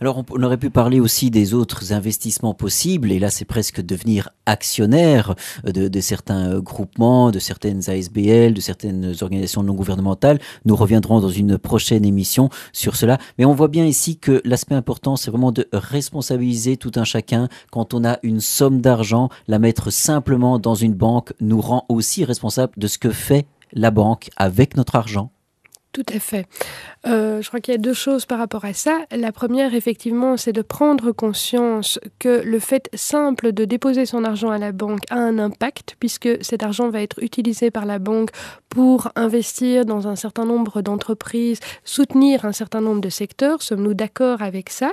Alors on, aurait pu parler aussi des autres investissements possibles, et là c'est presque devenir actionnaire euh, de, de, certains euh, groupements, de certaines ASBL, de certaines organisations non gouvernementales. Nous reviendrons dans une prochaine émission sur cela, mais on voit bien ici que l'aspect important c'est vraiment de responsabiliser tout un chacun quand on a une somme d'argent, la mettre simplement dans une banque nous rend aussi responsable de ce que fait la banque avec notre argent. Tout à fait. Euh, je crois qu'il y a deux choses par rapport à ça. La première, effectivement, c'est de prendre conscience que le fait simple de déposer son argent à la banque a un impact, puisque cet argent va être utilisé par la banque pour investir dans un certain nombre d'entreprises, soutenir un certain nombre de secteurs. Sommes-nous d'accord avec ça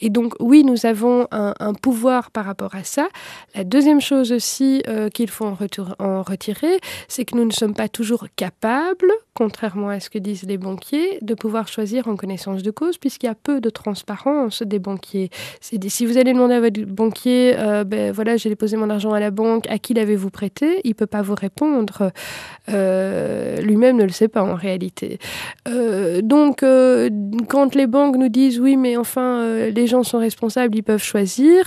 Et donc, oui, nous avons un, pouvoir par rapport à ça. La deuxième chose aussi euh, qu'il faut en, en retirer, c'est que nous ne sommes pas toujours capables, contrairement à ce que disent les banquiers, de pouvoir choisir en connaissance de cause, puisqu'il y a peu de transparence des banquiers. si vous allez demander à votre banquier, euh, ben voilà, j'ai déposé mon argent à la banque, à qui l'avez-vous prêté Il peut pas vous répondre. Euh, lui-même ne le sait pas en réalité. Euh, donc, quand les banques nous disent oui, mais enfin, les gens sont responsables, ils peuvent choisir,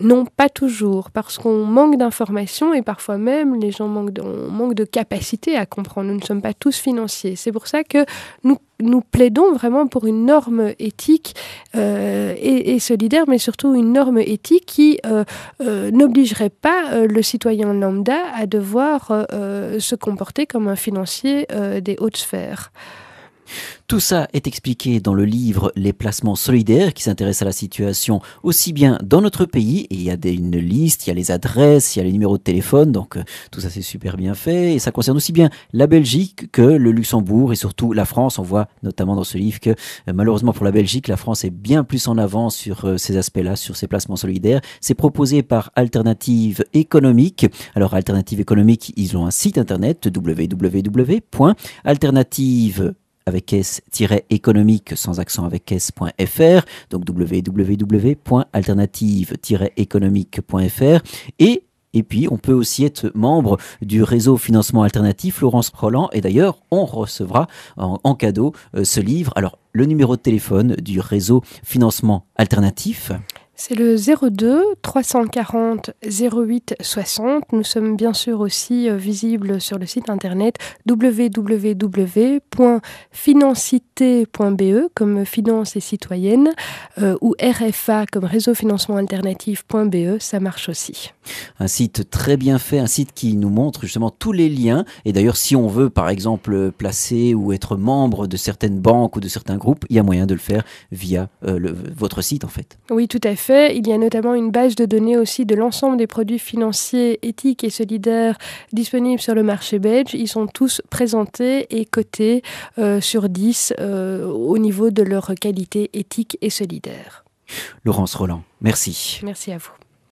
non, pas toujours, parce qu'on manque d'informations et parfois même les gens manquent de, manque de capacité à comprendre. Nous ne sommes pas tous financiers. C'est pour ça que nous, nous plaidons vraiment pour une norme éthique euh, et, solidaire, mais surtout une norme éthique qui euh, euh, n'obligerait pas le citoyen lambda à devoir se comporter comme un financier des hautes sphères. Tout ça est expliqué dans le livre Les placements solidaires qui s'intéresse à la situation aussi bien dans notre pays, et il y a une liste, il y a les adresses, il y a les numéros de téléphone, donc euh, tout ça c'est super bien fait, et ça concerne aussi bien la Belgique que le Luxembourg et surtout la France. On voit notamment dans ce livre que euh, malheureusement pour la Belgique, la France est bien plus en avant sur euh, ces aspects-là, sur ces placements solidaires. C'est proposé par Alternative Économique. Alors Alternative Économique, ils ont un site internet www.alternative.com avec s-économique sans accent avec s.fr, donc www.alternative-économique.fr et et puis, on peut aussi être membre du réseau Financement Alternatif, Laurence Roland. Et d'ailleurs, on recevra en, cadeau euh, ce livre. Alors, le numéro de téléphone du réseau Financement Alternatif. C'est le 02 340 08 60. Nous sommes bien sûr aussi euh, visibles sur le site internet www.financité.be comme finance et citoyenne euh, ou RFA comme réseau financement alternatif.be, ça marche aussi. Un site très bien fait, un site qui nous montre justement tous les liens. Et d'ailleurs, si on veut par exemple placer ou être membre de certaines banques ou de certains groupes, il y a moyen de le faire via euh, votre site en fait. Oui, tout à fait. Il y a notamment une base de données aussi de l'ensemble des produits financiers éthiques et solidaires disponibles sur le marché belge. Ils sont tous présentés et cotés euh, sur 10 euh, au niveau de leur qualité éthique et solidaire. Laurence Roland, merci. Merci à vous.